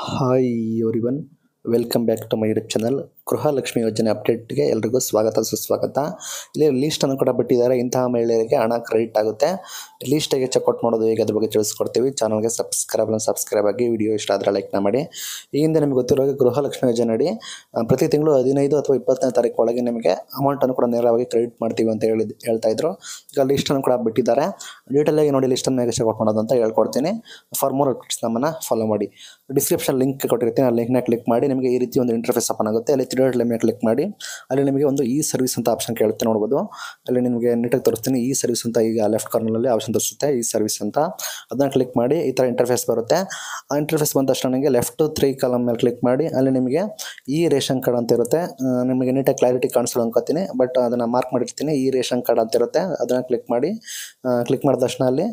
Hi everyone, welcome back to my YouTube channel. Gruhalakshmi ಯೋಜನೆ ಅಪ್ಡೇಟ್ಗೆ ಎಲ್ರಿಗೂ ಸ್ವಾಗತ ಸುಸ್ವಾಗತ ಇಲ್ಲಿ ಲೀಸ್ಟನ್ನು ಕೂಡ ಬಿಟ್ಟಿದ್ದಾರೆ ಇಂತಹ ಮಹಿಳೆಯರಿಗೆ ಹಣ ಕ್ರೆಡಿಟ್ ಆಗುತ್ತೆ ಲೀಸ್ಟ್ ಹೇಗೆ ಚೆಕ್ಔಟ್ ಮಾಡೋದು ಹೇಗೆ ಅದ್ರ ಬಗ್ಗೆ ತಿಳಿಸ್ಕೊಡ್ತೀವಿ ಚಾನಲ್ಗೆ ಸಬ್ಸ್ಕ್ರೈಬ್ ಸಬ್ಸ್ಕ್ರೈಬ್ ಆಗಿ ವಿಡಿಯೋ ಇಷ್ಟ ಆದರೆ ಲೈಕ್ನ ಮಾಡಿ ಈ ಹಿಂದೆ ನಿಮಗೆ ಗೊತ್ತಿರೋ ಹಾಗೆ ಗೃಹಲಕ್ಷ್ಮಿ ಯೋಜನೆ ಅಡಿ ಪ್ರತಿ ತಿಂಗಳು ಹದಿನೈದು ಅಥವಾ ಇಪ್ಪತ್ತನೇ ತಾರೀಕು ಒಳಗೆ ನಿಮಗೆ ಅಮೌಂಟನ್ನು ಕೂಡ ನೇರವಾಗಿ ಕ್ರೆಡಿಟ್ ಮಾಡ್ತೀವಿ ಅಂತ ಹೇಳಿ ಹೇಳ್ತಾ ಇದ್ರು ಈಗ ಲೀಸ್ಟನ್ನು ಕೂಡ ಬಿಟ್ಟಿದ್ದಾರೆ ಆಗಿ ನೋಡಿ ಲೀಸ್ಟನ್ನು ಹೇಗೆ ಚೆಕ್ಔಟ್ ಮಾಡೋದು ಅಂತ ಹೇಳ್ಕೊಡ್ತೀನಿ ಫಾರ್ ಮೋರ್ ಅಪ್ಡೇಟ್ಸ್ ನಮ್ಮನ್ನು ಫಾಲೋ ಮಾಡಿ ಡಿಸ್ಕ್ರಿಪ್ಷನ್ ಲಿಂಕ್ ಕೊಟ್ಟಿರ್ತೀನಿ ಆ ಲಿಂಕ್ನ ಕ್ಲಿಕ್ ಮಾಡಿ ನಿಮಗೆ ಈ ರೀತಿ ಒಂದು ಇಂಟರ್ಫೇಸ್ ಓಪನ್ ಆಗುತ್ತೆ ಅಲ್ಲಿ ತ್ರೀ ಡಾಟ್ ಮೇಲೆ ಕ್ಲಿಕ್ ಮಾಡಿ ಅಲ್ಲಿ ನಿಮಗೆ ಒಂದು ಈ ಸರ್ವಿಸ್ ಅಂತ ಆಪ್ಷನ್ ಕೇಳುತ್ತೆ ನೋಡ್ಬೋದು ಅಲ್ಲಿ ನಿಮಗೆ ನೀಟಾಗಿ ತೋರಿಸ್ತೀನಿ ಈ ಸರ್ವಿಸ್ ಅಂತ ಈಗ ಲೆಫ್ಟ್ ಕಾರ್ನಲ್ಲಿ ಆಪ್ಷನ್ ತೋರಿಸುತ್ತೆ ಈ ಸರ್ವಿಸ್ ಅಂತ ಅದನ್ನು ಕ್ಲಿಕ್ ಮಾಡಿ ಈ ಥರ ಇಂಟರ್ಫೇಸ್ ಬರುತ್ತೆ ಆ ಇಂಟರ್ಫೇಸ್ ಬಂದ ತಕ್ಷಣ ನನಗೆ ಲೆಫ್ಟ್ ತ್ರೀ ಕಾಲಮ್ ಮೇಲೆ ಕ್ಲಿಕ್ ಮಾಡಿ ಅಲ್ಲಿ ನಿಮಗೆ ಈ ರೇಷನ್ ಕಾರ್ಡ್ ಅಂತ ಇರುತ್ತೆ ನಿಮಗೆ ನೀಟಾಗಿ ಕ್ಲಾರಿಟಿ ಕಾಣಿಸಲು ಅನ್ಕೋತೀನಿ ಬಟ್ ಅದನ್ನು ಮಾರ್ಕ್ ಮಾಡಿರ್ತೀನಿ ಈ ರೇಷನ್ ಕಾರ್ಡ್ ಅಂತ ಇರುತ್ತೆ ಅದನ್ನು ಕ್ಲಿಕ್ ಮಾಡಿ ಕ್ಲಿಕ್ ಮಾಡಿದ ತಕ್ಷಣ ಅಲ್ಲಿ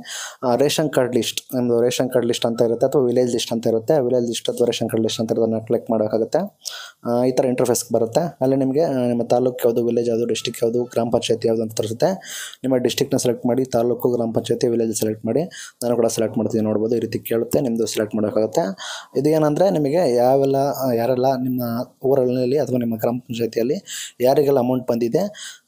ರೇಷನ್ ಕಾರ್ಡ್ ಲಿಸ್ಟ್ ನಮ್ಮದು ರೇಷನ್ ಕಾರ್ಡ್ ಲಿಸ್ಟ್ ಅಂತ ಇರುತ್ತೆ ಅಥವಾ ವಿಲೇಜ್ ಲಿಸ್ಟ್ ಅಂತ ಇರುತ್ತೆ ವಿಲೇಜ್ ಲಿಸ್ಟ್ ಅಥವಾ ರೇಷನ್ ಕಾರ್ಡ್ ಲಿಸ್ಟ್ ಅಂತ ಇರೋದನ್ನು ಕ್ಲಿಕ್ ಮಾಡೋಕ್ಕಾಗುತ್ತೆ ಈ ಥರ ಇಂಟರ್ಫೇಸ್ ಬರುತ್ತೆ ಅಲ್ಲಿ ನಿಮಗೆ ನಿಮ್ಮ ತಾಲೂಕು ಯಾವುದು ವಿಲೇಜ್ ಯಾವುದು ಡಿಸ್ಟಿಕ್ ಯಾವುದು ಗ್ರಾಮ ಪಂಚಾಯತಿ ಯಾವುದು ಅಂತ ತರಿಸುತ್ತೆ ನಿಮ್ಮ ಡಿಸ್ಟಿಕ್ನ ಸೆಲೆಕ್ಟ್ ಮಾಡಿ ತಾಲೂಕು ಗ್ರಾಮ ಪಂಚಾಯತಿ ವಿಲೇಜ್ ಸೆಲೆಕ್ಟ್ ಮಾಡಿ ನಾನು ಕೂಡ ಸೆಲೆಕ್ಟ್ ಮಾಡ್ತೀನಿ ನೋಡ್ಬೋದು ಈ ರೀತಿ ಕೇಳುತ್ತೆ ನಿಮ್ಮದು ಸೆಲೆಕ್ಟ್ ಮಾಡೋಕ್ಕಾಗುತ್ತೆ ಇದು ಏನಂದರೆ ನಿಮಗೆ ಯಾವೆಲ್ಲ ಯಾರೆಲ್ಲ ನಿಮ್ಮ ಊರಲ್ಲಿ ಅಥವಾ ನಿಮ್ಮ ಗ್ರಾಮ ಪಂಚಾಯತಿಯಲ್ಲಿ ಯಾರಿಗೆಲ್ಲ ಅಮೌಂಟ್ ಬಂದಿದೆ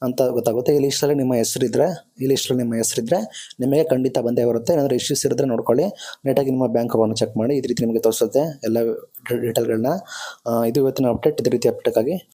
ಅಂತ ಗೊತ್ತಾಗುತ್ತೆ ಈ ಲಿಸ್ಟಲ್ಲಿ ನಿಮ್ಮ ಹೆಸರಿದ್ರೆ ಈ ಲಿಸ್ಟಲ್ಲಿ ನಿಮ್ಮ ಹೆಸರಿದ್ರೆ ನಿಮಗೆ ಖಂಡಿತ ಬಂದೇ ಬರುತ್ತೆ ಏನಾದರೂ ಇಶ್ಯೂಸ್ ಇರಿದ್ರೆ ನೋಡ್ಕೊಳ್ಳಿ ನೀಟಾಗಿ ನಿಮ್ಮ ಬ್ಯಾಂಕ್ ಅಕೌಂಟ್ ಚೆಕ್ ಮಾಡಿ ಈ ರೀತಿ ನಿಮಗೆ ತೋರಿಸುತ್ತೆ ಎಲ್ಲ ಡೀಟೇಲ್ಗಳನ್ನ ಇದು ಇವತ್ತಿನ ಅಪ್ಡೇಟ್ ಇದೇ ರೀತಿ ಅಪ್ಡೇಟ್ ಆಗಿ